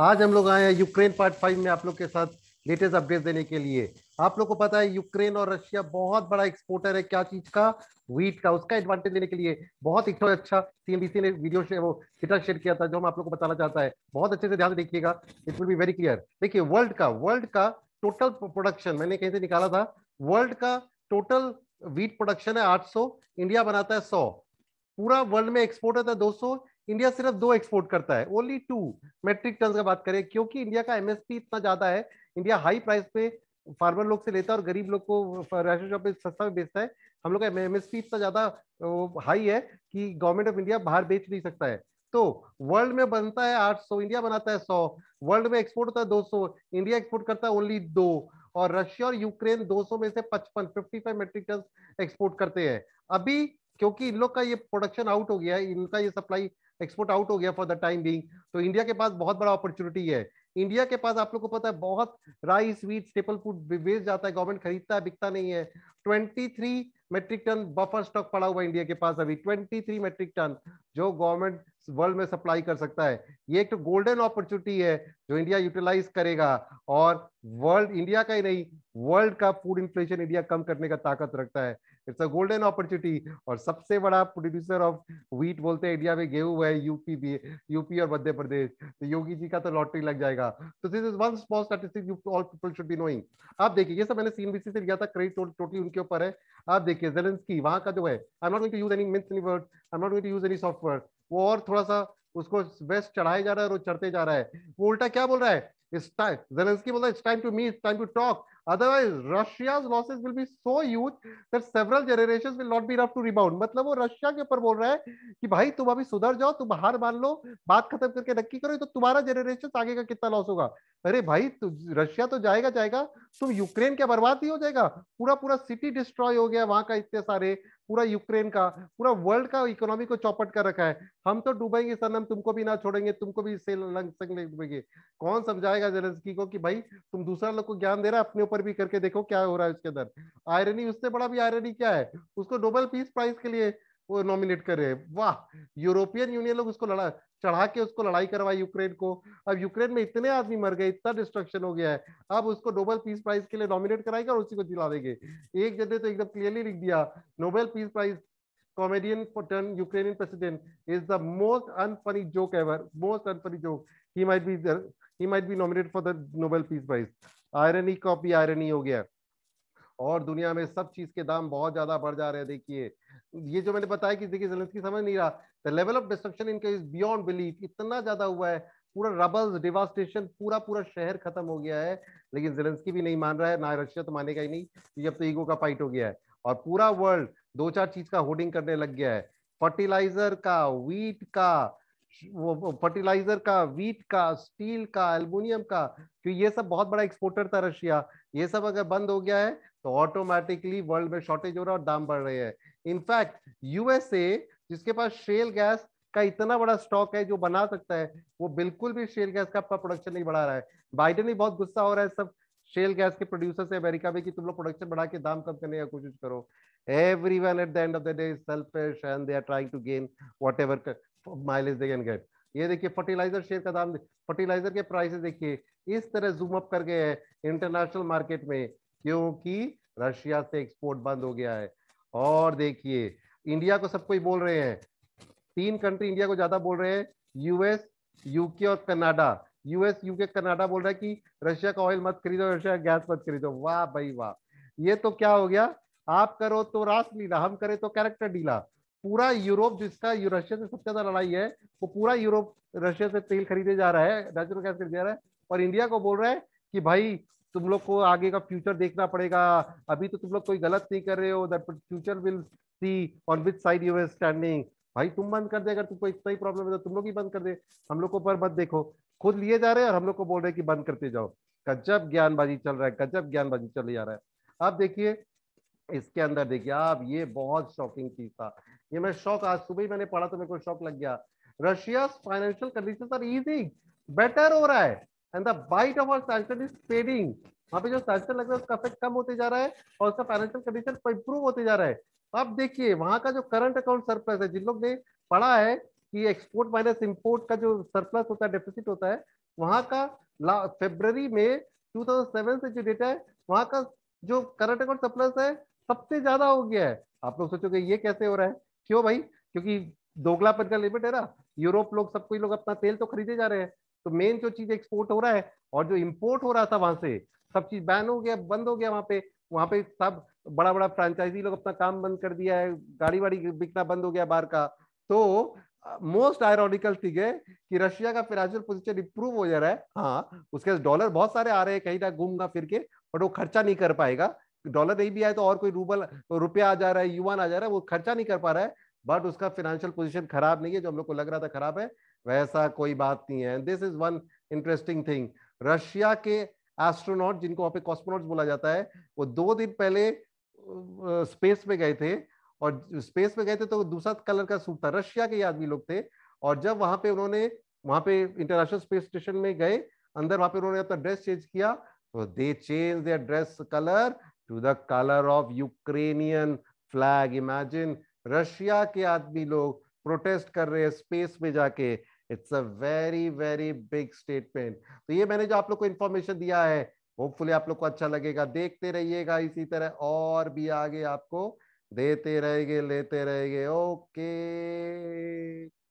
आज हम लोग आए हैं यूक्रेन पार्ट फाइव में आप लोग के साथ लेटेस्ट अपडेट देने के लिए आप लोग को पता है यूक्रेन और रशिया बहुत बड़ा एक्सपोर्टर है क्या चीज का वीट का उसका एडवांटेज लेने के लिए बहुत ही अच्छा सीएमबीसी ने वीडियो शे, वो ट्विटर शेयर किया था जो हम आप लोग को बताना चाहता है बहुत अच्छे से ध्यान देखिएगा it will be very clear देखिए वर्ल्ड का वर्ल्ड का टोटल प्रोडक्शन मैंने कहीं से निकाला था वर्ल्ड का टोटल वीट प्रोडक्शन है आठ इंडिया बनाता है सौ पूरा वर्ल्ड में एक्सपोर्ट होता है 200 इंडिया सिर्फ दो एक्सपोर्ट करता है ओनली टू मेट्रिक टन का बात करें क्योंकि इंडिया का एमएसपी इतना ज्यादा है इंडिया हाई प्राइस पे फार्मर लोग से लेता है और गरीब लोग को राशन शॉप में सस्ता में बेचता है हम लोग का एमएसपी इतना ज्यादा हाई है कि गवर्नमेंट ऑफ इंडिया बाहर बेच नहीं सकता है तो वर्ल्ड में बनता है 800 इंडिया बनाता है 100 वर्ल्ड में एक्सपोर्ट होता है 200 इंडिया एक्सपोर्ट करता है ओनली दो और रशिया और यूक्रेन 200 में से 55 55 मेट्रिक टन एक्सपोर्ट करते हैं अभी क्योंकि इन लोग का ये प्रोडक्शन आउट हो गया है इनका ये सप्लाई एक्सपोर्ट आउट हो गया फॉर द टाइम बीइंग तो इंडिया के पास बहुत बड़ा अपॉर्चुनिटी है इंडिया के पास आप लोग को पता है बहुत rice wheat staple food waste जाता है गवर्नमेंट खरीदता है बिकता नहीं है twenty three metric ton buffer stock पड़ा हुआ इंडिया के पास अभी ट्वेंटी थ्री मेट्रिक टन जो गवर्नमेंट वर्ल्ड में सप्लाई कर सकता है ये एक तो गोल्डन अपॉर्चुनिटी है जो इंडिया यूटिलाइज करेगा और वर्ल्ड इंडिया का ही नहीं वर्ल्ड का फूड इन्फ्लेशन इंडिया कम करने का ताकत रखता है इट्स अ गोल्डन अपॉर्चुनिटी और सबसे बड़ा प्रोड्यूसर ऑफ व्हीट बोलते हैं इंडिया में गेहूं है यूपी भी यूपी और मध्य प्रदेश तो योगी जी का तो लॉटरी लग जाएगा तो this is one small statistic you all people should be knowing आप देखिए ये सब मैंने सीएनबीसी से लिया था क्रेडिट टोटली उनके ऊपर है आप देखिए जेलेंस्की वहां का जो है I am not going to use any means any word I am not going to use any software वो और थोड़ा सा उसको वेस्ट चढ़ाया जा रहा है और चढ़ते जा रहा है वो उल्टा क्या बोल रहा है इट्स टाइम जेलेंस्की बोल रहा है it's time to me it's time to talk otherwise russia's losses will be so huge that several generations will not be enough to rebound मतलब वो रशिया के ऊपर बोल रहा है कि भाई तुम अभी सुधर जाओ तुम हार मान लो बात खत्म करके नक्की करो तो तुम्हारा जनरेशन आगे का कितना लॉस होगा अरे भाई रशिया तो जाएगा जाएगा तुम यूक्रेन क्या बर्बाद ही हो जाएगा पूरा पूरा सिटी डिस्ट्रॉय हो गया वहां का इतने सारे पूरा यूक्रेन का पूरा वर्ल्ड का इकोनॉमी को चौपट कर रखा है हम तो डूबेंगे सर हम तुमको भी ना छोड़ेंगे तुमको भी से लंग संग ले डूबेंगे कौन समझाएगा जेलेंस्की को कि भाई तुम दूसरा लोग को ज्ञान दे रहा है अपने ऊपर भी करके देखो क्या हो रहा है उसके अंदर आयरनी उससे बड़ा भी आयरनी क्या है उसको नोबेल पीस प्राइज के लिए वो नॉमिनेट कर रहे हैं वाह यूरोपियन यूनियन लोग उसको लड़ा चढ़ा के उसको लड़ाई करवाई यूक्रेन को अब यूक्रेन में इतने आदमी मर गए इतना डिस्ट्रक्शन हो गया है अब उसको नोबेल पीस प्राइज के लिए नॉमिनेट कराएगा और उसी को दिला देंगे एक जन ने तो एकदम क्लियरली लिख दिया Nobel peace prize comedian for turn Ukrainian president is the most unfunny joke ever. Most unfunny joke. He might be there. He might be nominated for the Nobel Peace Prize. Irony copy हो गया और दुनिया में सब चीज के दाम बहुत ज्यादा बढ़ जा रहे हैं देखिए है। ये जो मैंने बताया कि देखिए जलेंसकी समझ नहीं रहा द लेवल ऑफ डिस्ट्रक्शन इनका इज बियॉन्ड बिलीफ इतना ज्यादा हुआ है पूरा रबल्स डिवास्टेशन पूरा पूरा शहर खत्म हो गया है लेकिन जेलेंस्की भी नहीं मान रहा है ना रशिया तो मानेगा ही नहीं क्योंकि अब तो ईगो का फाइट हो गया है और पूरा वर्ल्ड दो चार चीज का होर्डिंग करने लग गया है फर्टिलाइजर का वीट का वो फर्टिलाइजर का वीट का स्टील का एल्यूमिनियम का क्योंकि ये सब बहुत बड़ा एक्सपोर्टर था रशिया ये सब अगर बंद हो गया है तो ऑटोमेटिकली वर्ल्ड में शॉर्टेज हो रहा है और दाम बढ़ रहे हैं इनफैक्ट यूएसए जिसके पास शेल गैस का इतना बड़ा स्टॉक है जो बना सकता है वो बिल्कुल भी शेल गैस का अपना प्रोडक्शन नहीं बढ़ा रहा है बाइडन भी बहुत गुस्सा हो रहा है सब शेल गैस के प्रोड्यूसर से अमेरिका में कि तुम लोग प्रोडक्शन बढ़ा के दाम कम करने की कोशिश करो every one at the of the day is selfish and they are trying to gain whatever mileage they can get ये देखिए फर्टिलाइजर शेयर का दाम फर्टिलाइजर के प्राइसेस देखिए इस तरह जूम अप कर गए हैं इंटरनेशनल मार्केट में क्योंकि रशिया से एक्सपोर्ट बंद हो गया है और देखिए इंडिया को सब कोई बोल रहे हैं तीन कंट्री इंडिया को ज्यादा बोल रहे हैं यूएस यूके और कनाडा यूएस यूके कनाडा बोल रहा है कि रशिया का ऑयल मत खरीदो रशिया गैस मत खरीदो वाह भाई वाह ये तो क्या हो गया आप करो तो रास लीला हम करें तो कैरेक्टर डीला पूरा यूरोप जिसका रशिया से सबसे ज्यादा लड़ाई है वो पूरा यूरोप रशिया से तेल खरीदे जा रहा है नेचुरल गैस खरीदे जा रहा है और इंडिया को बोल रहा है कि भाई तुम लोग को आगे का फ्यूचर देखना पड़ेगा अभी तो तुम लोग कोई गलत नहीं कर रहे हो that future will see on which side you are standing भाई तुम बंद कर दे अगर तुमको इतना ही प्रॉब्लम है तो तुम लोग ही बंद कर दे हम लोग को ऊपर मत देखो खुद लिए जा रहे हैं और हम लोग को बोल रहे हैं कि बंद करते जाओ गजब ज्ञानबाजी चल रहा है गजब ज्ञानबाजी चले जा रहा है अब देखिए इसके अंदर देखिए आप ये बहुत शॉकिंग चीज था ये मैं शौक आज सुबह ही मैंने पढ़ा तो मेरे को शौक लग गया Russia financial condition are easy better हो रहा है and the bite of our sanction is fading वहां पे जो सैंक्शन लग रहा है उसका इफेक्ट कम होते जा रहा है और उसका फाइनेंशियल कंडीशन इंप्रूव होते जा रहा है अब तो देखिए वहां का जो करंट अकाउंट सरप्लस है जिन लोग ने पढ़ा है कि एक्सपोर्ट माइनस इम्पोर्ट का जो सरप्लस होता है डेफिसिट होता है वहां का फेब्रवरी में 2007 से जो डेटा है वहां का जो करंट अकाउंट सरप्लस है सबसे ज्यादा हो गया है आप लोग सोचोगे ये कैसे हो रहा है क्यों भाई क्योंकि दोगलापन का लिमिट है ना यूरोप लोग सब कोई लोग अपना तेल तो खरीदे जा रहे हैं तो मेन जो चीज एक्सपोर्ट हो रहा है और जो इम्पोर्ट हो रहा था वहां से सब चीज बैन हो गया बंद हो गया वहां पे वहां पे सब बड़ा बड़ा फ्रेंचाइजी लोग अपना काम बंद कर दिया है गाड़ी वाड़ी बिकना बंद हो गया बाहर का तो मोस्ट आयरोनिकल थिंग है कि रशिया का फिनेंशियल पोजिशन इंप्रूव हो जा रहा है हाँ उसके डॉलर बहुत सारे आ रहे हैं कहीं ना घूमगा फिर के बट वो खर्चा नहीं कर पाएगा डॉलर नहीं भी आए तो और कोई रूबल रुपया आ जा रहा है युवान आ जा रहा है वो खर्चा नहीं कर पा रहा है बट उसका फिनेंशियल पोजिशन खराब नहीं है जो हम लोग को लग रहा था खराब है वैसा कोई बात नहीं है this is one interesting thing Russia के एस्ट्रोनॉट जिनको वहां पे कॉस्मोनॉट बोला जाता है वो दो दिन पहले स्पेस में गए थे और स्पेस में गए थे तो दूसरा कलर का सूट था रशिया के आदमी लोग थे और जब वहां पे उन्होंने वहां पे इंटरनेशनल स्पेस स्टेशन में गए अंदर वहां पे उन्होंने अपना ड्रेस चेंज किया तो they change their dress colour to the colour of Ukrainian flag imagine Russia के आदमी लोग प्रोटेस्ट कर रहे हैं स्पेस में जाके it's a very very big statement तो ये मैंने जो आप लोग को इन्फॉर्मेशन दिया है होपफुली आप लोग को अच्छा लगेगा देखते रहिएगा इसी तरह और भी आगे आपको देते रहेंगे लेते रहेंगे ओके